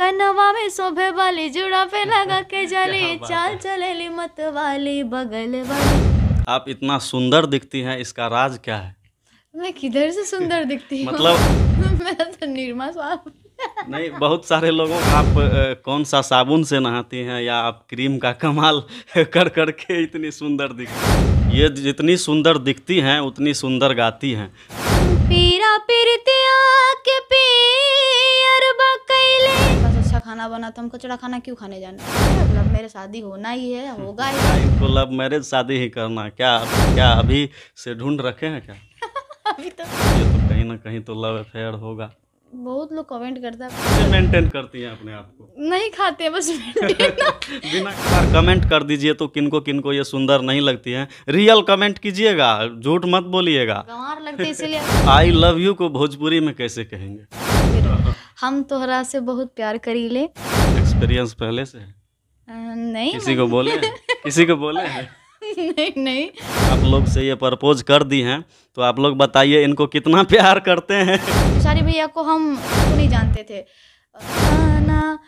कनवा में शोभे वाली जुड़ा पे लगा के जली चाल चले ली मत वाली बगल वाली आप इतना सुंदर दिखती हैं इसका राज क्या है मैं किधर से सुंदर दिखती हूँ मतलब मैं तो निर्मा साहब नहीं बहुत सारे लोगों को आप कौन सा साबुन से नहाती हैं या आप क्रीम का कमाल कर कर के इतनी सुंदर दिखती ये जितनी सुंदर दिखती हैं उतनी सुंदर गाती हैं पीरा पीरते आके पी खाना बना तो हम कचरा खाना क्यों खाने जाना लव मेरे शादी होना ही है होगा ही तो लव मेरे शादी ही करना क्या क्या अभी से ढूंढ रखे हैं क्या अभी तो ये तो कहीं ना कहीं तो लव अफेयर होगा बहुत लोग कमेंट करता है मेंटेन करती हैं अपने आप को नहीं खाते बस बिना कमेंट कर दीजिए तो किनको किनको ये सुंदर नहीं लगती हैं रियल कमेंट कीजिएगा झूठ मत बोलिएगा लगती है इसलिए आई लव यू को भोजपुरी में कैसे कहेंगे हम तोहरा से बहुत प्यार करी ले एक्सपीरियंस पहले से आ, नहीं किसी को बोले किसी को बोले है नहीं नहीं आप लोग से ये प्रपोज कर दी हैं तो आप लोग बताइए इनको कितना प्यार करते हैं सारी भैया को हम तो नहीं जानते थे आना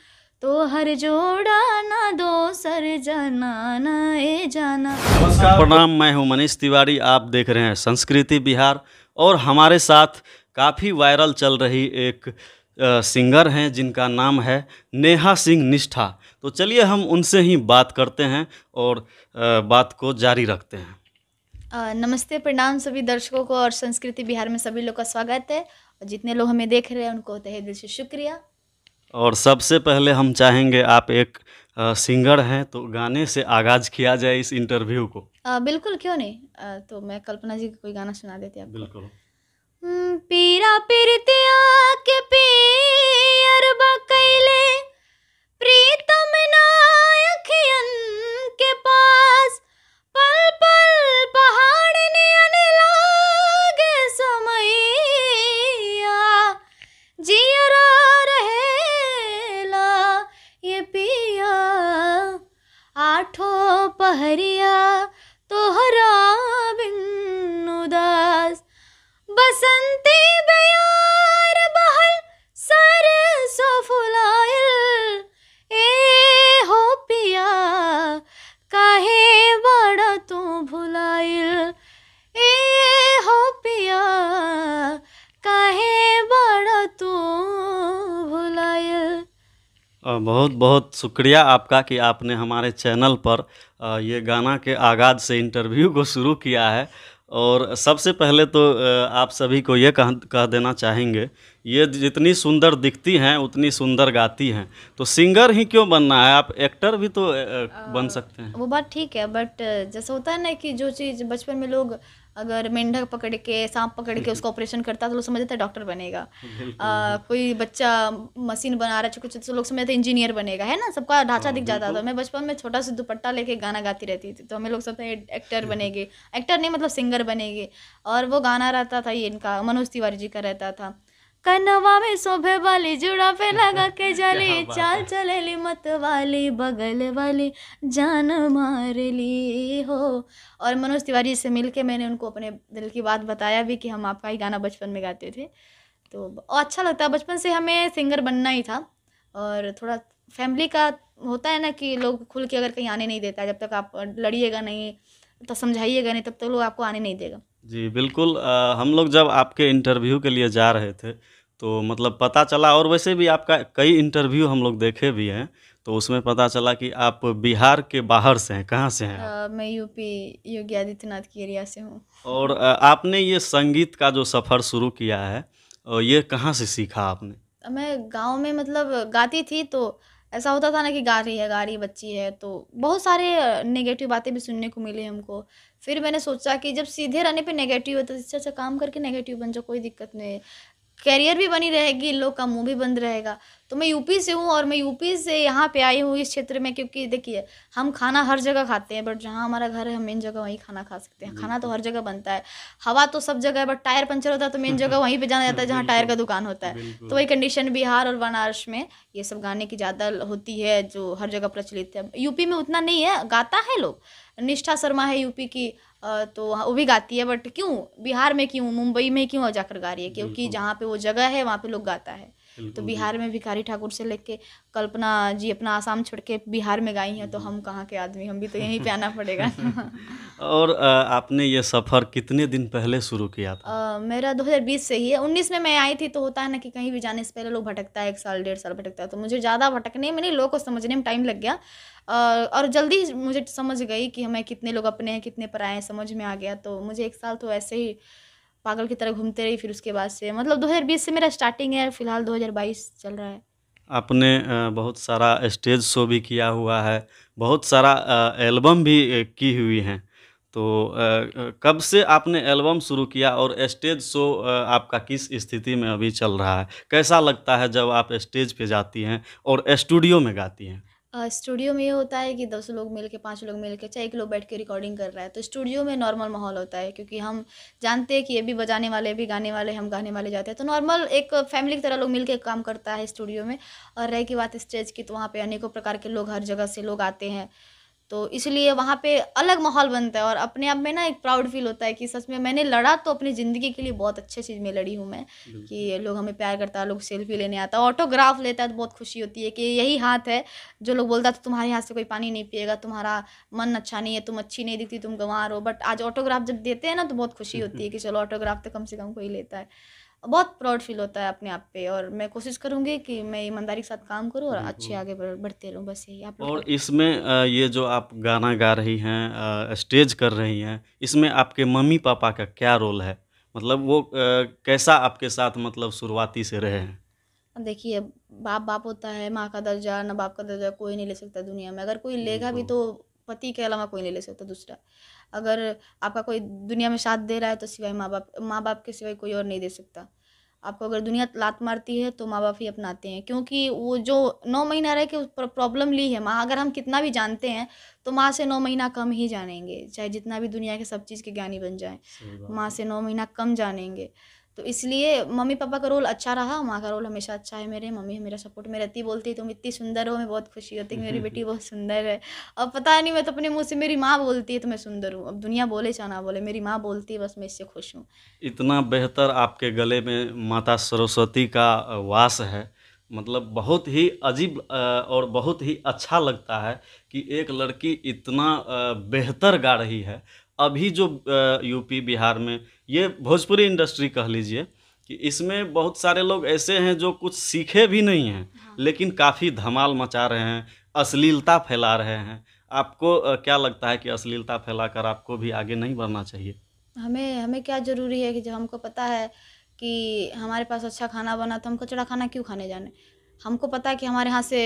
तो हर जोड़ा ना दो सर जाना ना ए जाना नमस्कार प्रणाम मैं हूँ मनीष तिवारी आप देख रहे हैं संस्कृति बिहार और हमारे साथ काफ़ी वायरल चल रही एक सिंगर हैं जिनका नाम है नेहा सिंह निष्ठा तो चलिए हम उनसे ही बात करते हैं और बात को जारी रखते हैं नमस्ते प्रणाम सभी दर्शकों को और संस्कृति बिहार में सभी लोग का स्वागत है और जितने लोग हमें देख रहे हैं उनको तहे दिल से शुक्रिया और सबसे पहले हम चाहेंगे आप एक सिंगर हैं तो गाने से आगाज़ किया जाए इस इंटरव्यू को आ, बिल्कुल क्यों नहीं आ, तो मैं कल्पना जी का कोई गाना सुना देती आप बिल्कुल हम्म, पीरा पीरते आके पी बहुत बहुत शुक्रिया आपका कि आपने हमारे चैनल पर ये गाना के आगाज़ से इंटरव्यू को शुरू किया है और सबसे पहले तो आप सभी को ये कह कह देना चाहेंगे ये जितनी सुंदर दिखती हैं उतनी सुंदर गाती हैं तो सिंगर ही क्यों बनना है आप एक्टर भी तो बन सकते हैं वो बात ठीक है बट जैसा होता है ना कि जो चीज़ बचपन में लोग अगर मेंढक पकड़ के सांप पकड़ के उसका ऑपरेशन करता तो लोग समझते डॉक्टर बनेगा आ, कोई बच्चा मशीन बना रहा है कुछ तो लोग समझते इंजीनियर बनेगा है ना सबका ढांचा हाँ, दिख जाता था मैं बचपन में छोटा सा दुपट्टा लेके गाना गाती रहती थी तो हमें लोग समझते एक्टर बनेंगे एक्टर नहीं मतलब सिंगर बनेगी और वो गाना रहता था ये इनका मनोज तिवारी जी का रहता था कनवा में शोभे वाली जुड़ा पे लगा के जली चाल ली मत वाली बगल वाली जान मार ली हो और मनोज तिवारी से मिल के मैंने उनको अपने दिल की बात बताया भी कि हम आपका ही गाना बचपन में गाते थे तो अच्छा लगता है बचपन से हमें सिंगर बनना ही था और थोड़ा फैमिली का होता है ना कि लोग खुल के अगर कहीं आने नहीं देता जब तक आप लड़िएगा नहीं तो समझाइएगा नहीं तब तक तो लोग आपको आने नहीं देगा जी बिल्कुल आ, हम लोग जब आपके इंटरव्यू के लिए जा रहे थे, तो मतलब पता चला और वैसे भी आपका कई इंटरव्यू हम लोग देखे भी हैं, तो उसमें पता चला कि आप बिहार के बाहर से हैं, कहाँ से हैं आ, मैं यूपी योगी आदित्यनाथ की एरिया से हूँ। और आ, आपने ये संगीत का जो सफ़र शुरू किया है ये कहाँ से सीखा आपने? मैं गाँव में मतलब गाती थी तो ऐसा होता था ना कि गा रही है गा रही बच्ची है तो बहुत सारे नेगेटिव बातें भी सुनने को मिली हमको फिर मैंने सोचा कि जब सीधे रहने पे नेगेटिव है तो अच्छा अच्छा काम करके नेगेटिव बन जाओ कोई दिक्कत नहीं कैरियर भी बनी रहेगी इन लोग का मुंह भी बंद रहेगा तो मैं यूपी से हूँ और मैं यूपी से यहाँ पे आई हूँ इस क्षेत्र में क्योंकि देखिए हम खाना हर जगह खाते हैं बट जहाँ हमारा घर है हम मेन जगह वहीं खाना खा सकते हैं खाना तो हर जगह बनता है हवा तो सब जगह है बट टायर पंचर होता है तो मेन जगह वहीं पर जाना जाता है जहाँ टायर का दुकान होता है तो वही कंडीशन बिहार और बनारस में ये सब गाने की ज़्यादा होती है जो हर जगह प्रचलित है यूपी में उतना नहीं है गाता है लोग निष्ठा शर्मा है यूपी की तो वो भी गाती है बट क्यों बिहार में क्यों मुंबई में क्यों जाकर गा रही है क्योंकि जहाँ पे वो जगह है वहाँ पे लोग गाता है तो बिहार में भिखारी ठाकुर से लेके कल्पना जी अपना आसाम छोड़ के बिहार में गई हैं तो हम कहाँ के आदमी हम भी तो यहीं पे आना पड़ेगा और आपने ये सफ़र कितने दिन पहले शुरू किया था आ, मेरा 2020 से ही है उन्नीस में मैं आई थी तो होता है ना कि कहीं भी जाने से पहले लोग भटकता है एक साल डेढ़ साल भटकता है तो मुझे ज़्यादा भटकने में नहीं लोगों को समझने में टाइम लग गया और जल्दी मुझे समझ गई कि हमें कितने लोग अपने हैं कितने पर हैं समझ में आ गया तो मुझे एक साल तो ऐसे ही पागल की तरह घूमते रही फिर उसके बाद से मतलब 2020 से मेरा स्टार्टिंग है फिलहाल 2022 चल रहा है आपने बहुत सारा स्टेज शो भी किया हुआ है बहुत सारा एल्बम भी की हुई हैं तो कब से आपने एल्बम शुरू किया और स्टेज शो आपका किस स्थिति में अभी चल रहा है कैसा लगता है जब आप स्टेज पे जाती हैं और स्टूडियो में गाती हैं स्टूडियो में ये होता है कि दस लोग मिल के पाँच लोग मिल के चाहे एक लोग बैठ के रिकॉर्डिंग कर रहा है तो स्टूडियो में नॉर्मल माहौल होता है क्योंकि हम जानते हैं कि ये भी बजाने वाले भी गाने वाले हम गाने वाले जाते हैं तो नॉर्मल एक फैमिली की तरह लोग मिल के काम करता है स्टूडियो में और रह की बात स्टेज की तो वहाँ पर अनेकों प्रकार के लोग हर जगह से लोग आते हैं तो इसलिए वहाँ पे अलग माहौल बनता है और अपने आप में ना एक प्राउड फील होता है कि सच में मैंने लड़ा तो अपनी ज़िंदगी के लिए बहुत अच्छे चीज़ में लड़ी हूँ मैं कि लोग हमें प्यार करता है लोग सेल्फी लेने आता है ऑटोग्राफ लेता है तो बहुत खुशी होती है कि यही हाथ है जो लोग बोलता तो तुम्हारे हाथ से कोई पानी नहीं पिएगा तुम्हारा मन अच्छा नहीं है तुम अच्छी नहीं दिखती तुम गंवार हो बट आज ऑटोग्राफ जब देते हैं ना तो बहुत खुशी होती है कि चलो ऑटोग्राफ तो कम से कम कोई लेता है बहुत प्राउड फील होता है अपने आप पे और मैं कोशिश करूँगी कि मैं ईमानदारी के साथ काम करूँ और अच्छे आगे बढ़ते रहूँ बस यही आप और इसमें ये जो आप गाना गा रही हैं स्टेज कर रही हैं इसमें आपके मम्मी पापा का क्या रोल है मतलब वो कैसा आपके साथ मतलब शुरुआती से रहे हैं देखिए बाप बाप होता है माँ का दर्जा ना बाप का दर्जा कोई नहीं ले सकता दुनिया में अगर कोई लेगा भी तो पति के अलावा कोई नहीं ले सकता दूसरा अगर आपका कोई दुनिया में साथ दे रहा है तो सिवाय माँ बाप माँ बाप के सिवाय कोई और नहीं दे सकता आपको अगर दुनिया लात मारती है तो माँ बाप ही अपनाते हैं क्योंकि वो जो नौ महीना रह के उस पर प्रॉब्लम ली है माँ अगर हम कितना भी जानते हैं तो माँ से नौ महीना कम ही जानेंगे चाहे जितना भी दुनिया के सब चीज़ के ज्ञानी बन जाए माँ से नौ महीना कम जानेंगे तो इसलिए मम्मी पापा का रोल अच्छा रहा माँ का रोल हमेशा अच्छा है मेरे मम्मी मेरा सपोर्ट में रहती बोलती तुम इतनी सुंदर हो मैं बहुत खुशी होती कि मेरी बेटी बहुत सुंदर है अब पता नहीं मैं तो अपने मुँह से मेरी माँ बोलती है तो मैं सुंदर हूँ अब दुनिया बोले चाहे ना बोले मेरी माँ बोलती है बस मैं इससे खुश हूँ इतना बेहतर आपके गले में माता सरस्वती का वास है मतलब बहुत ही अजीब और बहुत ही अच्छा लगता है कि एक लड़की इतना बेहतर गा रही है अभी जो यूपी बिहार में ये भोजपुरी इंडस्ट्री कह लीजिए कि इसमें बहुत सारे लोग ऐसे हैं जो कुछ सीखे भी नहीं हैं हाँ। लेकिन काफ़ी धमाल मचा रहे हैं अश्लीलता फैला रहे हैं आपको क्या लगता है कि अश्लीलता फैलाकर आपको भी आगे नहीं बढ़ना चाहिए हमें हमें क्या ज़रूरी है कि जब हमको पता है कि हमारे पास अच्छा खाना बना तो हम कचरा खाना क्यों खाने जाने हमको पता है कि हमारे यहाँ से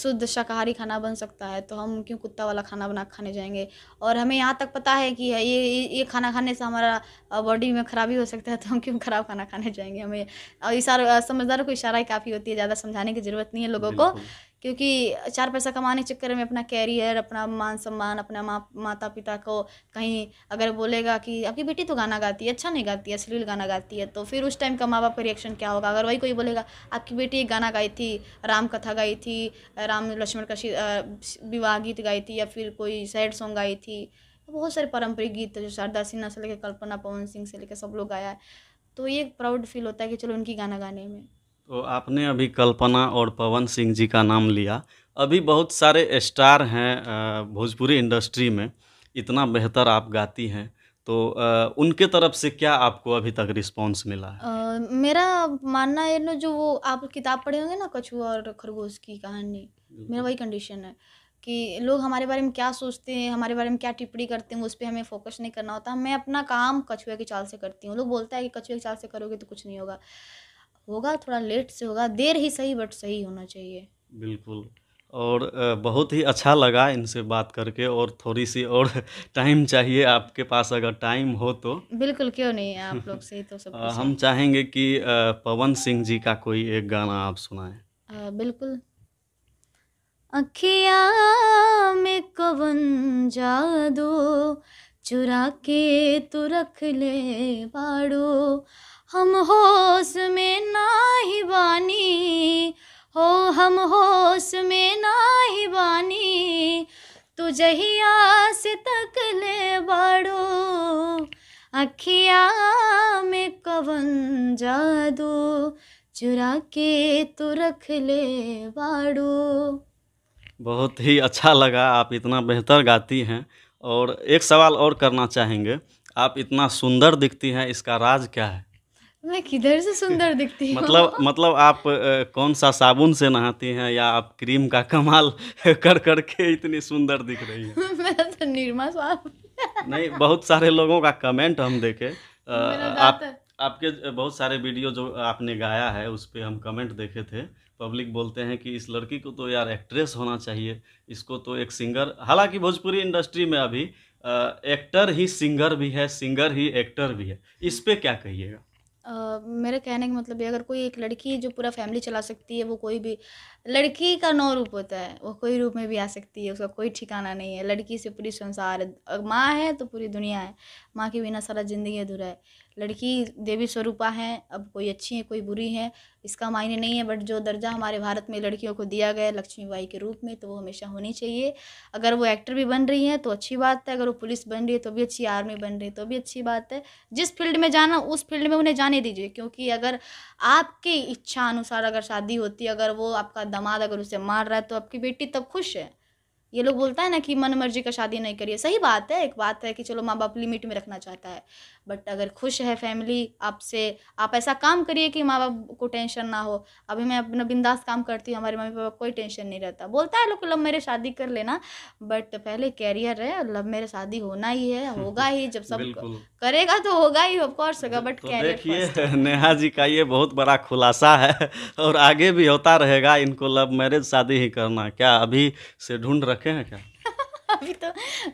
शुद्ध शाकाहारी खाना बन सकता है तो हम क्यों कुत्ता वाला खाना बना खाने जाएंगे और हमें यहाँ तक पता है कि ये ये खाना खाने से हमारा बॉडी में खराबी हो सकता है तो हम क्यों खराब खाना खाने जाएंगे हमें इशारा समझदारों को इशारा ही काफ़ी होती है ज़्यादा समझाने की ज़रूरत नहीं है लोगों को क्योंकि चार पैसा कमाने के चक्कर में अपना कैरियर अपना मान सम्मान अपना माँ माता पिता को कहीं अगर बोलेगा कि आपकी बेटी तो गाना गाती है अच्छा नहीं गाती है अश्लील गाना गाती है तो फिर उस टाइम का माँ बाप का रिएक्शन क्या होगा अगर वही कोई बोलेगा आपकी बेटी एक गाना गाई थी राम कथा गाई थी राम लक्ष्मण का विवाह गीत गाई थी या फिर कोई सैड सॉन्ग गाई थी बहुत सारे पारंपरिक गीत जो शारदा सिन्हा से लेकर कल्पना पवन सिंह से लेकर सब लोग गाया है तो ये प्राउड फील होता है कि चलो उनकी गाना गाने में तो आपने अभी कल्पना और पवन सिंह जी का नाम लिया अभी बहुत सारे स्टार हैं भोजपुरी इंडस्ट्री में इतना बेहतर आप गाती हैं तो उनके तरफ से क्या आपको अभी तक रिस्पांस मिला है आ, मेरा मानना है ना जो वो आप किताब पढ़े होंगे ना कछुआ और खरगोश की कहानी मेरा वही कंडीशन है कि लोग हमारे बारे में क्या सोचते हैं हमारे बारे में क्या टिप्पणी करते हैं उस पर हमें फोकस नहीं करना होता मैं अपना काम कछुए की चाल से करती हूँ लोग बोलता है कि कछुए की चाल से करोगे तो कुछ नहीं होगा होगा थोड़ा लेट से होगा देर ही सही बट सही होना चाहिए बिल्कुल और बहुत ही अच्छा लगा इनसे बात करके और थोड़ी सी और टाइम चाहिए आपके पास अगर टाइम हो तो बिल्कुल क्यों नहीं आप लोग से ही तो सब हम चाहेंगे कि पवन सिंह जी का कोई एक गाना आप सुनाए बिल्कुल अखिया में कवन जादू चुरा के तू तो रख ले बाड़ो हम होश में नाही बानी हो हम होश में नाही बानी तुझे ही आस तक ले बाड़ो अखिया में कवन जादू चुरा के तू तो रख ले बाड़ो बहुत ही अच्छा लगा आप इतना बेहतर गाती हैं और एक सवाल और करना चाहेंगे आप इतना सुंदर दिखती हैं इसका राज क्या है मैं किधर से सुंदर दिखती हूँ मतलब मतलब आप कौन सा साबुन से नहाती हैं या आप क्रीम का कमाल कर करके इतनी सुंदर दिख रही है मेरा तो निर्मा साबुन नहीं बहुत सारे लोगों का कमेंट हम देखे आप आपके बहुत सारे वीडियो जो आपने गाया है उस पर हम कमेंट देखे थे पब्लिक बोलते हैं कि इस लड़की को तो यार एक्ट्रेस होना चाहिए इसको तो एक सिंगर हालांकि भोजपुरी इंडस्ट्री में अभी एक्टर ही सिंगर भी है सिंगर ही एक्टर भी है इस पर क्या कहिएगा मेरे कहने का मतलब ये अगर कोई एक लड़की जो पूरा फैमिली चला सकती है वो कोई भी लड़की का नौ रूप होता है वो कोई रूप में भी आ सकती है उसका कोई ठिकाना नहीं है लड़की से पूरी संसार है माँ है तो पूरी दुनिया है माँ के बिना सारा ज़िंदगी अधूरा है लड़की देवी स्वरूपा हैं अब कोई अच्छी है कोई बुरी है इसका मायने नहीं है बट जो दर्जा हमारे भारत में लड़कियों को दिया गया लक्ष्मी बाई के रूप में तो वो हमेशा होनी चाहिए अगर वो एक्टर भी बन रही हैं तो अच्छी बात है अगर वो पुलिस बन रही है तो भी अच्छी आर्मी बन रही है तो भी अच्छी बात है जिस फील्ड में जाना उस फील्ड में उन्हें जाने दीजिए क्योंकि अगर आपकी इच्छा अनुसार अगर शादी होती है अगर वो आपका दमाद अगर उसे मार रहा है तो आपकी बेटी तब खुश है ये लोग बोलता है ना कि मन मर्जी का शादी नहीं करिए सही बात है एक बात है कि चलो माँ बाप लिमिट में रखना चाहता है बट अगर खुश है फैमिली आपसे आप ऐसा काम करिए कि माँ बाप को टेंशन ना हो अभी मैं अपना बिंदास काम करती हूँ हमारे मम्मी पापा कोई टेंशन नहीं रहता बोलता है लोग लव मेरे शादी कर लेना बट पहले कैरियर है लव मेरे शादी होना ही है होगा ही जब सब करेगा तो होगा ही ऑफकोर्स होगा बट कैरियर तो देखिए नेहा जी का ये बहुत बड़ा खुलासा है और आगे भी होता रहेगा इनको लव मैरिज शादी ही करना क्या अभी से ढूंढ रखे हैं क्या अभी तो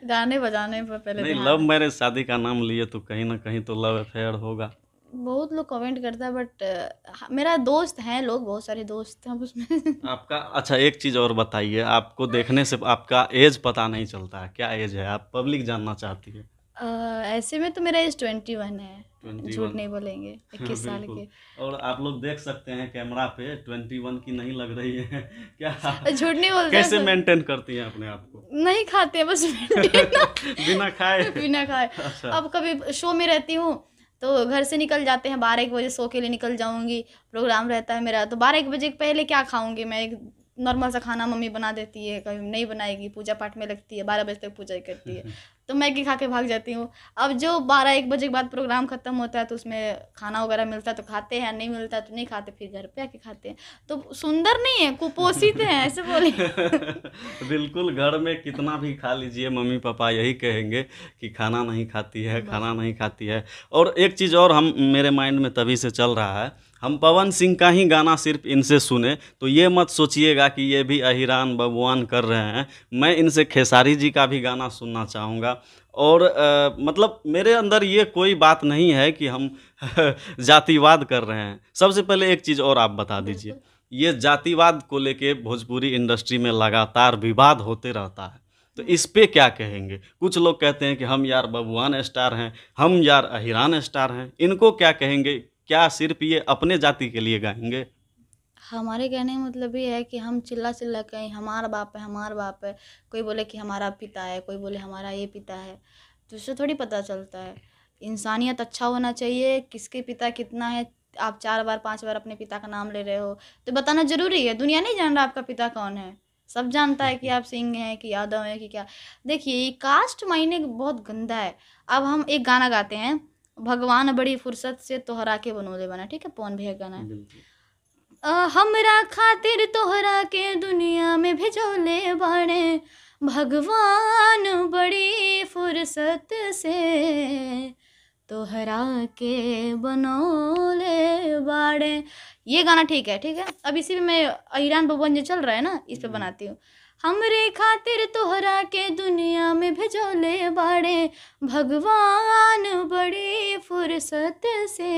गाने बजाने पर पहले नहीं लव मैरिज शादी का नाम लिए तो कहीं ना कहीं तो लव अफेयर होगा बहुत लोग कमेंट करता है बट मेरा दोस्त हैं लोग बहुत सारे दोस्त हैं उसमें आपका अच्छा एक चीज़ और बताइए आपको देखने से आपका एज पता नहीं चलता है क्या एज है आप पब्लिक जानना चाहती है ऐसे में तो मेरा एज ट्वेंटी वन है झूठ नहीं बोलेंगे इक्कीस साल के और आप लोग देख सकते हैं कैमरा पे ट्वेंटी वन की नहीं लग रही है क्या झूठ नहीं बोलते कैसे मेंटेन करती हैं अपने आप को नहीं खाते हैं बस बिना खाए बिना खाए अच्छा। अब कभी शो में रहती हूँ तो घर से निकल जाते हैं बारह एक बजे शो के लिए निकल जाऊंगी प्रोग्राम रहता है मेरा तो बारह एक बजे पहले क्या खाऊंगी मैं एक नॉर्मल सा खाना मम्मी बना देती है कभी नहीं बनाएगी पूजा पाठ में लगती है बारह बजे तक पूजा करती है तो मैगी खा के भाग जाती हूँ अब जो बारह एक बजे के बाद प्रोग्राम ख़त्म होता है तो उसमें खाना वगैरह मिलता है तो खाते हैं नहीं मिलता तो नहीं खाते फिर घर पे आके खाते हैं तो सुंदर नहीं है कुपोषित हैं ऐसे बोले बिल्कुल घर में कितना भी खा लीजिए मम्मी पापा यही कहेंगे कि खाना नहीं खाती है खाना नहीं खाती है और एक चीज़ और हम मेरे माइंड में तभी से चल रहा है हम पवन सिंह का ही गाना सिर्फ इनसे सुने तो ये मत सोचिएगा कि ये भी अहिरान बबुआन कर रहे हैं मैं इनसे खेसारी जी का भी गाना सुनना चाहूँगा और आ, मतलब मेरे अंदर ये कोई बात नहीं है कि हम जातिवाद कर रहे हैं सबसे पहले एक चीज़ और आप बता दीजिए ये जातिवाद को लेके भोजपुरी इंडस्ट्री में लगातार विवाद होते रहता है तो इस पर क्या कहेंगे कुछ लोग कहते हैं कि हम यार बबुआन स्टार हैं हम यार अहिरान स्टार हैं इनको क्या कहेंगे क्या सिर्फ ये अपने जाति के लिए गाएंगे हमारे कहने का मतलब ये है कि हम चिल्ला चिल्ला कहें हमारा बाप है हमारा बाप है कोई बोले कि हमारा पिता है कोई बोले हमारा ये पिता है तो उससे थोड़ी पता चलता है इंसानियत अच्छा होना चाहिए किसके पिता कितना है आप चार बार पांच बार अपने पिता का नाम ले रहे हो तो बताना ज़रूरी है दुनिया नहीं जान रहा आपका पिता कौन है सब जानता है कि आप सिंह हैं कि यादव हैं कि क्या देखिए कास्ट मायने बहुत गंदा है अब हम एक गाना गाते हैं भगवान बड़ी फुर्सत से तोहरा के बनो दे बना ठीक है पवन भैया गाना है हमरा खातिर तोहरा के दुनिया में भिजोले बाड़े भगवान बड़ी फुर्सत से तोहरा के बनोले बाड़े ये गाना ठीक है ठीक है अब इसी पे मैं ईरान भवन जो चल रहा है ना इस पे हम्म। बनाती हूँ हमरे खातिर तो तोरा के दुनिया में भिजोले बाड़े भगवान बड़ी फुर्सत से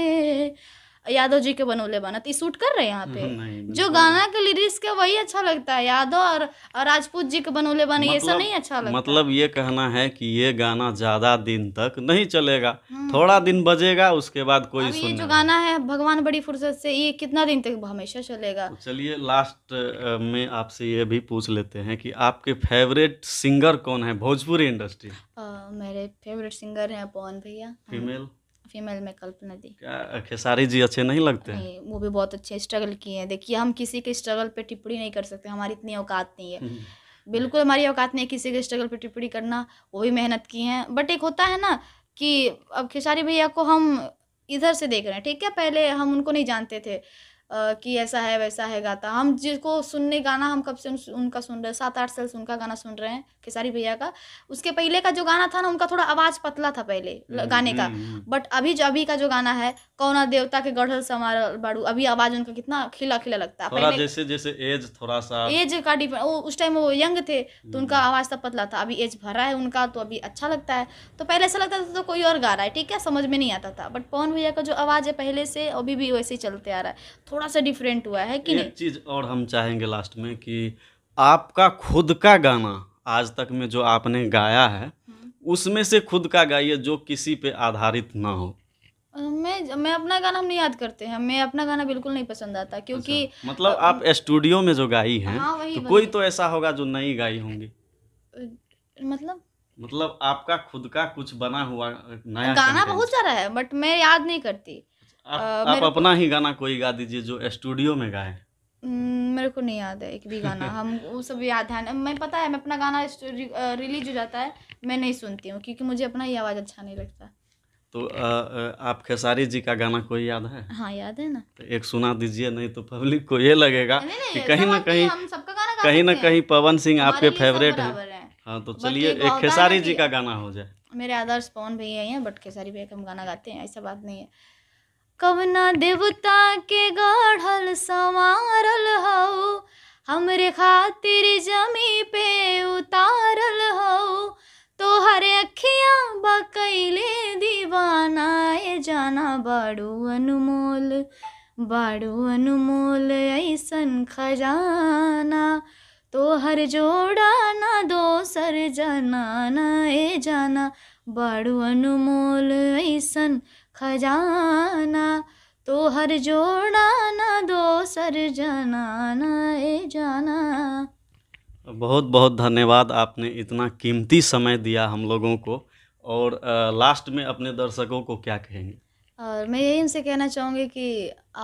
यादव जी के बनोले बना तो शूट कर रहे हैं यहाँ पे जो गाना के लिरिक्स के वही अच्छा लगता है यादव और राजपूत जी के बनोले बने मतलब, ये सब मतलब नहीं अच्छा लगता मतलब ये कहना है कि ये गाना ज्यादा दिन तक नहीं चलेगा हम्म। थोड़ा दिन बजेगा उसके बाद कोई ये जो गाना है भगवान बड़ी फुर्सत से ये कितना दिन तक हमेशा चलेगा तो चलिए लास्ट में आपसे ये भी पूछ लेते हैं कि आपके फेवरेट सिंगर कौन है भोजपुरी इंडस्ट्री मेरे फेवरेट सिंगर हैं पवन भैया फीमेल फीमेल में कल्पना दी खेसारी जी अच्छे नहीं लगते नहीं वो भी बहुत अच्छे स्ट्रगल किए हैं देखिए हम किसी के स्ट्रगल पे टिप्पणी नहीं कर सकते हमारी इतनी औकात नहीं है हम्म। बिल्कुल हमारी औकात नहीं है किसी के स्ट्रगल पे टिप्पणी करना वो भी मेहनत की हैं बट एक होता है ना कि अब खेसारी भैया को हम इधर से देख रहे हैं ठीक है पहले हम उनको नहीं जानते थे कि ऐसा है वैसा है गाता हम जिसको सुनने गाना हम कब से उनका सुन रहे हैं सात आठ साल से उनका गाना सुन रहे हैं खेसारी भैया का उसके पहले का जो गाना था ना उनका थोड़ा आवाज़ पतला था पहले हम्म, गाने का हम्म, हम्म। बट अभी जो अभी का जो गाना है कौना देवता के गढ़ल समार बाड़ू अभी आवाज़ उनका कितना खिला खिला लगता है जैसे जैसे एज थोड़ा सा एज का डिफरेंट उस टाइम वो यंग थे तो उनका आवाज़ तब तो पतला था अभी एज भरा है उनका तो अभी अच्छा लगता है तो पहले ऐसा लगता था तो कोई और गा रहा है ठीक है समझ में नहीं आता था बट पवन भैया का जो आवाज़ है पहले से अभी भी वैसे ही चलते आ रहा है थोड़ा सा डिफरेंट हुआ है कि एक चीज़ और हम चाहेंगे लास्ट में कि आपका खुद का गाना आज तक में जो आपने गाया है हम्म। उसमें से खुद का गाइए जो किसी पे आधारित ना हो मैं मैं अपना गाना हम नहीं याद करते हैं मैं अपना गाना बिल्कुल नहीं पसंद आता क्योंकि अच्छा, मतलब आप स्टूडियो में जो गाई हैं हाँ, तो कोई तो ऐसा होगा जो नहीं गाई होंगी मतलब मतलब आपका खुद का कुछ बना हुआ नया गाना बहुत सारा है बट मैं याद नहीं करती आ, आप अपना ही गाना कोई गा दीजिए जो स्टूडियो में गाए हम्म, मेरे को नहीं याद है एक भी गाना हम वो सब याद है मैं पता है मैं अपना गाना रिलीज हो जाता है मैं नहीं सुनती हूँ क्योंकि मुझे अपना ही आवाज़ अच्छा नहीं लगता तो आ, आप खेसारी जी का गाना कोई याद है हाँ याद है ना तो एक सुना दीजिए नहीं तो पब्लिक को ये लगेगा कि कहीं ना कहीं कहीं ना कहीं पवन सिंह आपके फेवरेट है हाँ तो चलिए एक खेसारी जी का गाना हो जाए मेरे आदर्श पवन भैया हैं बट खेसारी भैया का हम गाना गाते हैं ऐसा बात नहीं है कवना देवता के गढ़ल संवारल हौ हमरे खातिर जमी पे उतारल हौ तोहर अखिया बकैले दीवाना ए जाना बड़ू अनमोल बड़ू अनमोल ऐसन खजाना तोहर जोड़ा ना दोसर जनाना ए जाना बड़ू अनमोल ऐसन खजाना तो हर जोड़ा ना दो सर जाना ना ए जाना बहुत बहुत धन्यवाद आपने इतना कीमती समय दिया हम लोगों को और आ, लास्ट में अपने दर्शकों को क्या कहेंगे और मैं यही इनसे कहना चाहूँगी कि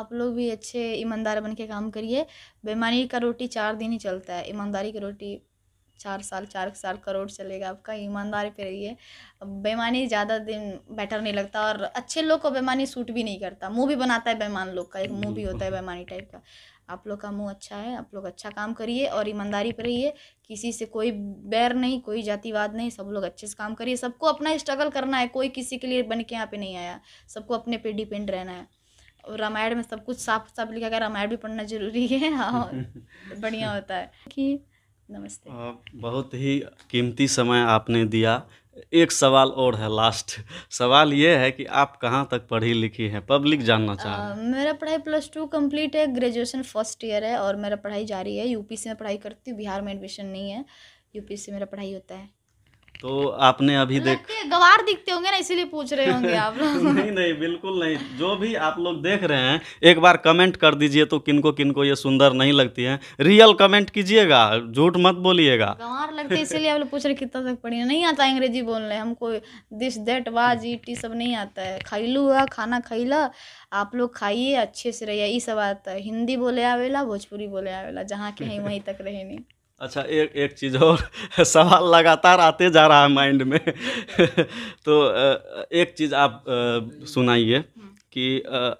आप लोग भी अच्छे ईमानदार बन के काम करिए बेमानी का रोटी चार दिन ही चलता है ईमानदारी की रोटी चार साल चार साल करोड़ चलेगा आपका ईमानदारी पे रहिए बेमानी ज़्यादा दिन बेटर नहीं लगता और अच्छे लोग को बेमानी सूट भी नहीं करता मुँह भी बनाता है बेमान लोग का एक मुँह भी होता है बेमानी टाइप का आप लोग का मुंह अच्छा है आप लोग अच्छा काम करिए और ईमानदारी पर रहिए किसी से कोई बैर नहीं कोई जातिवाद नहीं सब लोग अच्छे से काम करिए सबको अपना स्ट्रगल करना है कोई किसी के लिए बन के यहाँ पे नहीं आया सबको अपने पे डिपेंड रहना है रामायण में सब कुछ साफ साफ लिखा गया रामायण भी पढ़ना जरूरी है हाँ बढ़िया होता है कि नमस्ते बहुत ही कीमती समय आपने दिया एक सवाल और है लास्ट सवाल ये है कि आप कहाँ तक पढ़ी लिखी हैं पब्लिक जानना चाह हैं मेरा पढ़ाई प्लस टू कंप्लीट है ग्रेजुएशन फर्स्ट ईयर है और मेरा पढ़ाई जारी है यूपी से मैं पढ़ाई करती हूँ बिहार में एडमिशन नहीं है यूपी से मेरा पढ़ाई होता है तो आपने अभी देख गवार दिखते होंगे ना इसीलिए पूछ रहे होंगे आप लोग नहीं नहीं बिल्कुल नहीं जो भी आप लोग देख रहे हैं एक बार कमेंट कर दीजिए तो किनको किनको ये सुंदर नहीं लगती है रियल कमेंट कीजिएगा झूठ मत बोलिएगा गवार लगते इसीलिए आप लोग पूछ रहे कितना तक पढ़िए नहीं आता अंग्रेजी बोलने हमको दिस दैट वाज इट सब नहीं आता है खाइलू हुआ खाना ला आप लोग खाइए अच्छे से रहिए ये सब आता है हिंदी बोले आवेला भोजपुरी बोले आवेला जहाँ के हैं वहीं तक नहीं अच्छा एक एक चीज़ और सवाल लगातार आते जा रहा है माइंड में तो एक चीज़ आप सुनाइए कि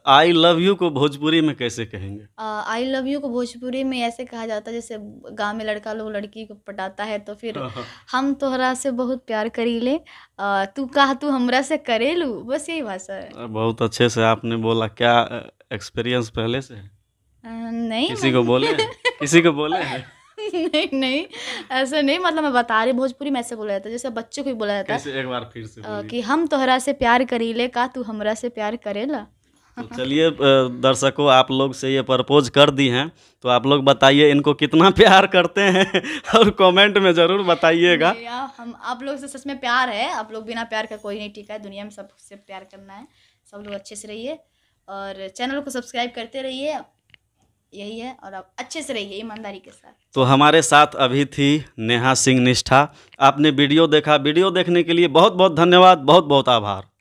आई लव यू को भोजपुरी में कैसे कहेंगे आई लव यू को भोजपुरी में ऐसे कहा जाता है जैसे गांव में लड़का लोग लड़की को पटाता है तो फिर हाँ, हाँ। हम तोहरा से बहुत प्यार करी ले तू कहा तू हमरा से करे लू बस यही भाषा है बहुत अच्छे से आपने बोला क्या एक्सपीरियंस पहले से नहीं किसी को बोले किसी को बोले है नहीं नहीं ऐसा नहीं मतलब मैं बता रही भोजपुरी में ऐसे बोला जाता है जैसे बच्चों को भी बोला जाता है एक बार फिर से कि हम तोहरा से प्यार करीले का तू हमरा से प्यार करेला तो चलिए दर्शकों आप लोग से ये प्रपोज कर दी हैं तो आप लोग बताइए इनको कितना प्यार करते हैं और कमेंट में ज़रूर बताइएगा हाँ, हम आप लोग से सच में प्यार है आप लोग बिना प्यार का कोई नहीं ठीक है दुनिया में सबसे प्यार करना है सब लोग अच्छे से रहिए और चैनल को सब्सक्राइब करते रहिए यही है और आप अच्छे से रहिए ईमानदारी के साथ तो हमारे साथ अभी थी नेहा सिंह निष्ठा आपने वीडियो देखा वीडियो देखने के लिए बहुत बहुत धन्यवाद बहुत बहुत आभार